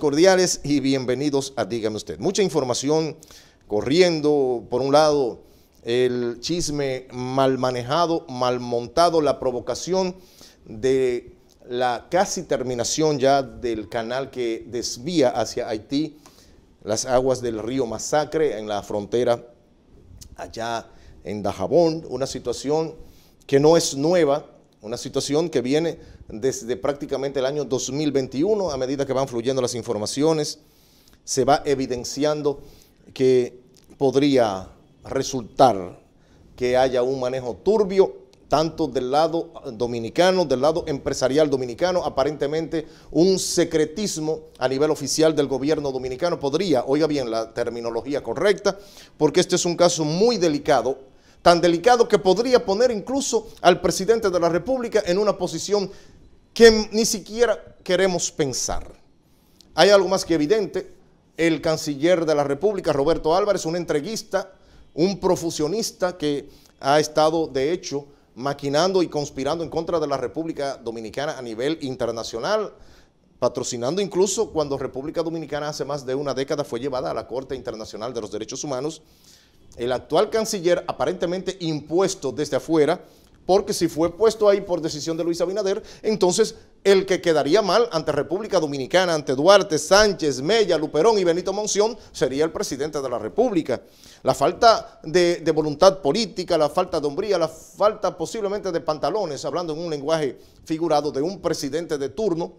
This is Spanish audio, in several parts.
Cordiales y bienvenidos a Dígame Usted. Mucha información corriendo, por un lado, el chisme mal manejado, mal montado, la provocación de la casi terminación ya del canal que desvía hacia Haití las aguas del río Masacre en la frontera allá en Dajabón, una situación que no es nueva, una situación que viene desde prácticamente el año 2021, a medida que van fluyendo las informaciones, se va evidenciando que podría resultar que haya un manejo turbio tanto del lado dominicano, del lado empresarial dominicano, aparentemente un secretismo a nivel oficial del gobierno dominicano. Podría, oiga bien la terminología correcta, porque este es un caso muy delicado tan delicado que podría poner incluso al presidente de la República en una posición que ni siquiera queremos pensar. Hay algo más que evidente, el canciller de la República, Roberto Álvarez, un entreguista, un profusionista que ha estado, de hecho, maquinando y conspirando en contra de la República Dominicana a nivel internacional, patrocinando incluso cuando República Dominicana hace más de una década fue llevada a la Corte Internacional de los Derechos Humanos el actual canciller aparentemente impuesto desde afuera, porque si fue puesto ahí por decisión de Luis Abinader, entonces el que quedaría mal ante República Dominicana, ante Duarte, Sánchez, Mella, Luperón y Benito Monción, sería el presidente de la República. La falta de, voluntad política, la falta de hombría, la falta posiblemente de pantalones, hablando en un lenguaje figurado de un presidente de turno,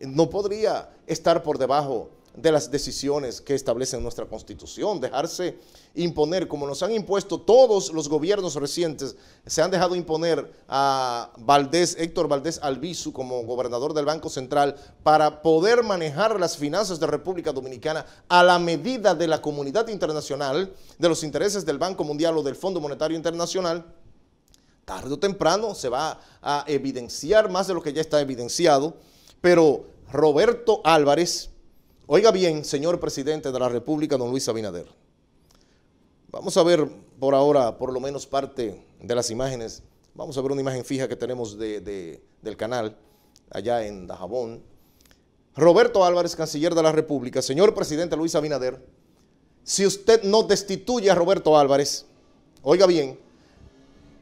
no podría estar por debajo de las decisiones que establece nuestra constitución, dejarse imponer, como nos han impuesto todos los gobiernos recientes, se han dejado imponer a Valdés, Héctor Valdés Albizu como gobernador del Banco Central para poder manejar las finanzas de República Dominicana a la medida de la comunidad internacional, de los intereses del Banco Mundial o del Fondo Monetario Internacional, tarde o temprano se va a evidenciar más de lo que ya está evidenciado, pero Roberto Álvarez, Oiga bien, señor presidente de la República, don Luis Abinader. Vamos a ver por ahora, por lo menos parte de las imágenes. Vamos a ver una imagen fija que tenemos del canal, allá en Dajabón. Roberto Álvarez, canciller de la República. Señor presidente Luis Abinader, si usted no destituye a Roberto Álvarez, oiga bien,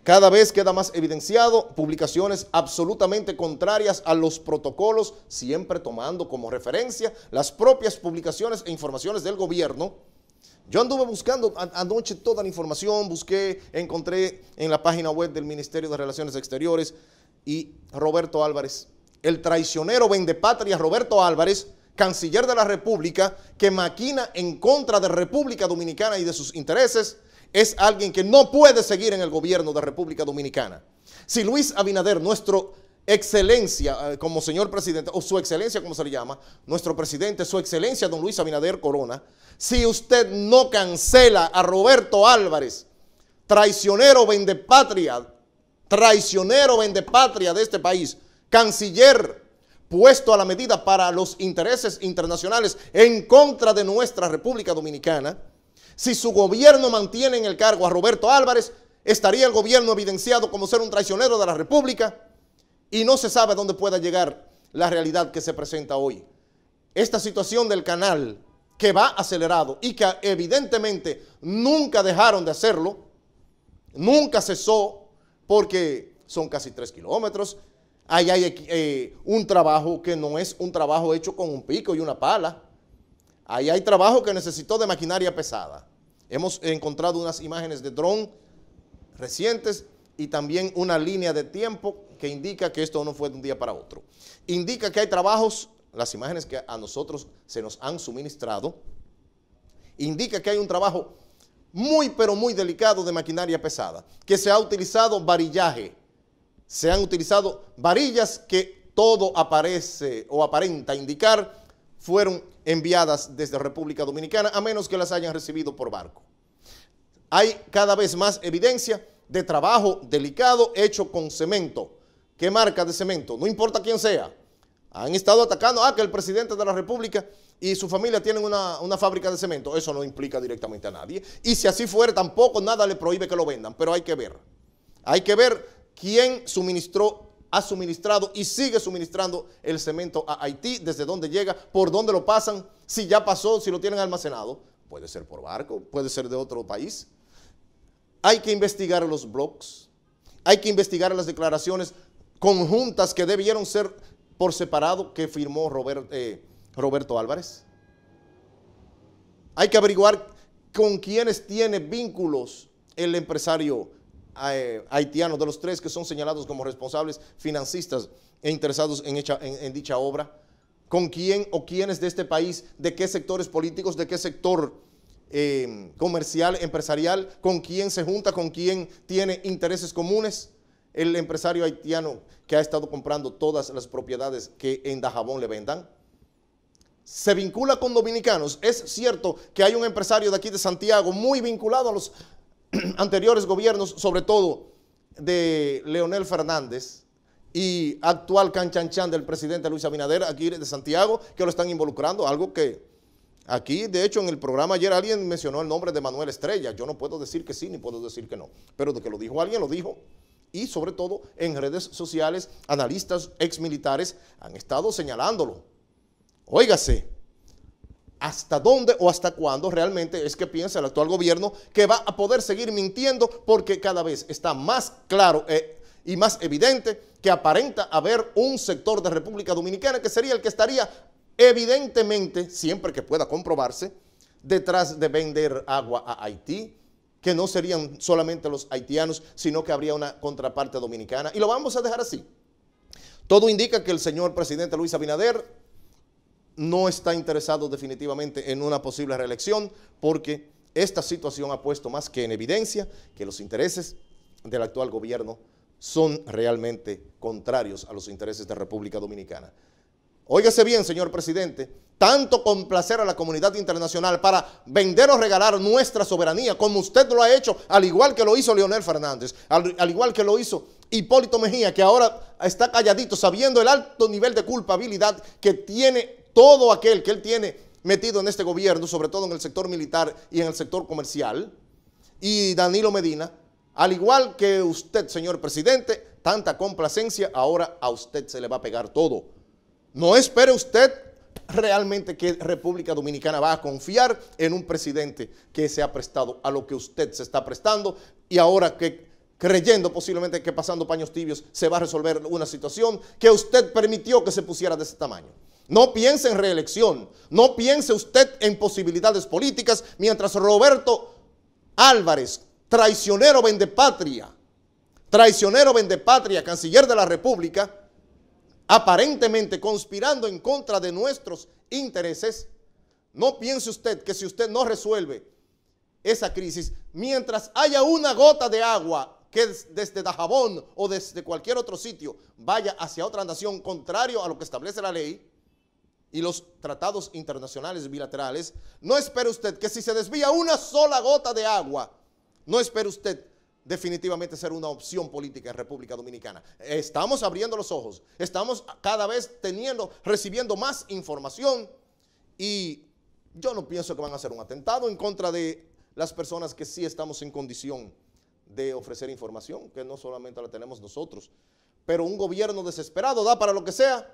cada vez queda más evidenciado publicaciones absolutamente contrarias a los protocolos, siempre tomando como referencia las propias publicaciones e informaciones del gobierno. Yo anduve buscando anoche toda la información, busqué, encontré en la página web del Ministerio de Relaciones Exteriores y Roberto Álvarez, el traicionero patria Roberto Álvarez, canciller de la República, que maquina en contra de República Dominicana y de sus intereses, es alguien que no puede seguir en el gobierno de República Dominicana. Si Luis Abinader, nuestro excelencia eh, como señor presidente, o su excelencia como se le llama, nuestro presidente, su excelencia don Luis Abinader Corona, si usted no cancela a Roberto Álvarez, traicionero vende patria, traicionero vende patria de este país, canciller puesto a la medida para los intereses internacionales en contra de nuestra República Dominicana, si su gobierno mantiene en el cargo a Roberto Álvarez, estaría el gobierno evidenciado como ser un traicionero de la República y no se sabe dónde pueda llegar la realidad que se presenta hoy. Esta situación del canal que va acelerado y que evidentemente nunca dejaron de hacerlo, nunca cesó porque son casi tres kilómetros, ahí hay eh, un trabajo que no es un trabajo hecho con un pico y una pala, Ahí hay trabajo que necesitó de maquinaria pesada. Hemos encontrado unas imágenes de dron recientes y también una línea de tiempo que indica que esto no fue de un día para otro. Indica que hay trabajos, las imágenes que a nosotros se nos han suministrado, indica que hay un trabajo muy pero muy delicado de maquinaria pesada, que se ha utilizado varillaje, se han utilizado varillas que todo aparece o aparenta indicar fueron enviadas desde República Dominicana, a menos que las hayan recibido por barco. Hay cada vez más evidencia de trabajo delicado hecho con cemento. ¿Qué marca de cemento? No importa quién sea. Han estado atacando a ah, que el presidente de la República y su familia tienen una, una, fábrica de cemento. Eso no implica directamente a nadie. Y si así fuera, tampoco nada le prohíbe que lo vendan, pero hay que ver. Hay que ver quién suministró ha suministrado y sigue suministrando el cemento a Haití, desde dónde llega, por dónde lo pasan, si ya pasó, si lo tienen almacenado. Puede ser por barco, puede ser de otro país. Hay que investigar los blogs, hay que investigar las declaraciones conjuntas que debieron ser por separado que firmó eh, Roberto Álvarez. Hay que averiguar con quiénes tiene vínculos el empresario eh, haitianos, de los tres que son señalados como responsables financiistas e interesados en, dicha obra, con quién o quiénes de este país, de qué sectores políticos, de qué sector eh, comercial, empresarial, con quién se junta, con quién tiene intereses comunes. El empresario haitiano que ha estado comprando todas las propiedades que en Dajabón le vendan. Se vincula con dominicanos. Es cierto que hay un empresario de aquí de Santiago muy vinculado a los anteriores gobiernos, sobre todo de Leonel Fernández y actual canchanchan del presidente Luis Abinader aquí de Santiago, que lo están involucrando, algo que aquí, de hecho, en el programa ayer alguien mencionó el nombre de Manuel Estrella, yo no puedo decir que sí ni puedo decir que no, pero de que lo dijo alguien, lo dijo, y sobre todo en redes sociales, analistas ex militares han estado señalándolo. Óigase, hasta dónde o hasta cuándo realmente es que piensa el actual gobierno que va a poder seguir mintiendo porque cada vez está más claro eh, y más evidente que aparenta haber un sector de República Dominicana que sería el que estaría evidentemente, siempre que pueda comprobarse, detrás de vender agua a Haití, que no serían solamente los haitianos, sino que habría una contraparte dominicana. Y lo vamos a dejar así. Todo indica que el señor presidente Luis Abinader no está interesado definitivamente en una posible reelección porque esta situación ha puesto más que en evidencia que los intereses del actual gobierno son realmente contrarios a los intereses de República Dominicana. Óigase bien, señor presidente, tanto complacer a la comunidad internacional para vender o regalar nuestra soberanía, como usted lo ha hecho, al igual que lo hizo Leonel Fernández, al igual que lo hizo Hipólito Mejía, que ahora está calladito sabiendo el alto nivel de culpabilidad que tiene todo aquel que él tiene metido en este gobierno, sobre todo en el sector militar y en el sector comercial, y Danilo Medina, al igual que usted, señor presidente, tanta complacencia, ahora a usted se le va a pegar todo. No espere usted realmente que República Dominicana va a confiar en un presidente que se ha prestado a lo que usted se está prestando y ahora que creyendo posiblemente que pasando paños tibios se va a resolver una situación que usted permitió que se pusiera de ese tamaño. No piense en reelección, no piense usted en posibilidades políticas, mientras Roberto Álvarez, traicionero vende patria, traicionero vende patria, canciller de la República, aparentemente conspirando en contra de nuestros intereses, no piense usted que si usted no resuelve esa crisis, mientras haya una gota de agua que desde Dajabón o desde cualquier otro sitio vaya hacia otra nación contrario a lo que establece la ley y los tratados internacionales bilaterales, no espere usted que si se desvía una sola gota de agua, no espere usted definitivamente ser una opción política en República Dominicana. Estamos abriendo los ojos, estamos cada vez teniendo, recibiendo más información y yo no pienso que van a hacer un atentado en contra de las personas que sí estamos en condición de ofrecer información, que no solamente la tenemos nosotros, pero un gobierno desesperado da para lo que sea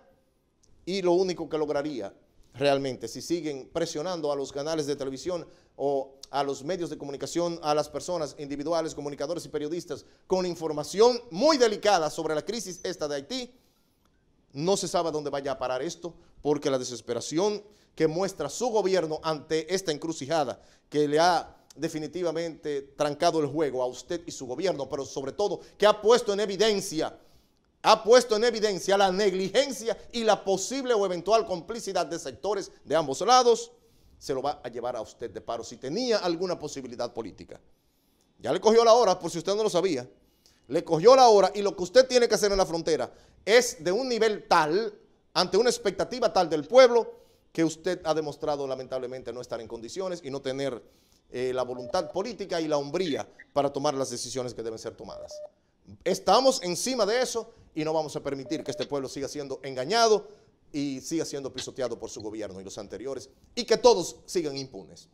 y lo único que lograría realmente, si siguen presionando a los canales de televisión o a los medios de comunicación, a las personas individuales, comunicadores y periodistas, con información muy delicada sobre la crisis esta de Haití, no se sabe dónde vaya a parar esto, porque la desesperación que muestra su gobierno ante esta encrucijada que le ha definitivamente trancado el juego a usted y su gobierno, pero sobre todo que ha puesto en evidencia, ha puesto en evidencia la negligencia y la posible o eventual complicidad de sectores de ambos lados, se lo va a llevar a usted de paro si tenía alguna posibilidad política. Ya le cogió la hora, por si usted no lo sabía. Le cogió la hora y lo que usted tiene que hacer en la frontera es de un nivel tal, ante una expectativa tal del pueblo, que usted ha demostrado lamentablemente no estar en condiciones y no tener eh, la voluntad política y la hombría para tomar las decisiones que deben ser tomadas. Estamos encima de eso y no vamos a permitir que este pueblo siga siendo engañado y siga siendo pisoteado por su gobierno y los anteriores y que todos sigan impunes.